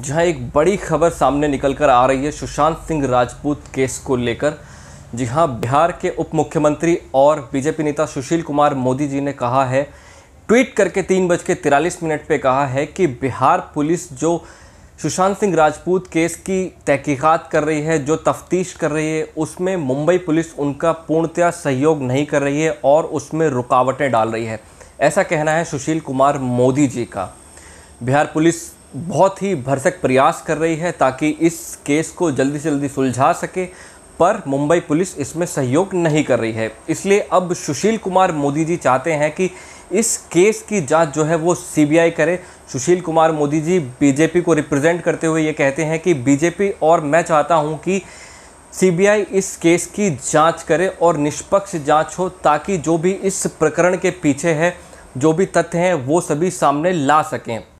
जहां एक बड़ी खबर सामने निकल कर आ रही है सुशांत सिंह राजपूत केस को लेकर जी हाँ बिहार के उप मुख्यमंत्री और बीजेपी नेता सुशील कुमार मोदी जी ने कहा है ट्वीट करके तीन बज के तिरालीस मिनट पर कहा है कि बिहार पुलिस जो सुशांत सिंह राजपूत केस की तहकीकात कर रही है जो तफ्तीश कर रही है उसमें मुंबई पुलिस उनका पूर्णतया सहयोग नहीं कर रही है और उसमें रुकावटें डाल रही है ऐसा कहना है सुशील कुमार मोदी जी का बिहार पुलिस बहुत ही भरसक प्रयास कर रही है ताकि इस केस को जल्दी से जल्दी सुलझा सके पर मुंबई पुलिस इसमें सहयोग नहीं कर रही है इसलिए अब सुशील कुमार मोदी जी चाहते हैं कि इस केस की जांच जो है वो सीबीआई करे सुशील कुमार मोदी जी बीजेपी को रिप्रेजेंट करते हुए ये कहते हैं कि बीजेपी और मैं चाहता हूं कि सीबीआई इस केस की जांच करे और निष्पक्ष जांच हो ताकि जो भी इस प्रकरण के पीछे है जो भी तथ्य हैं वो सभी सामने ला सकें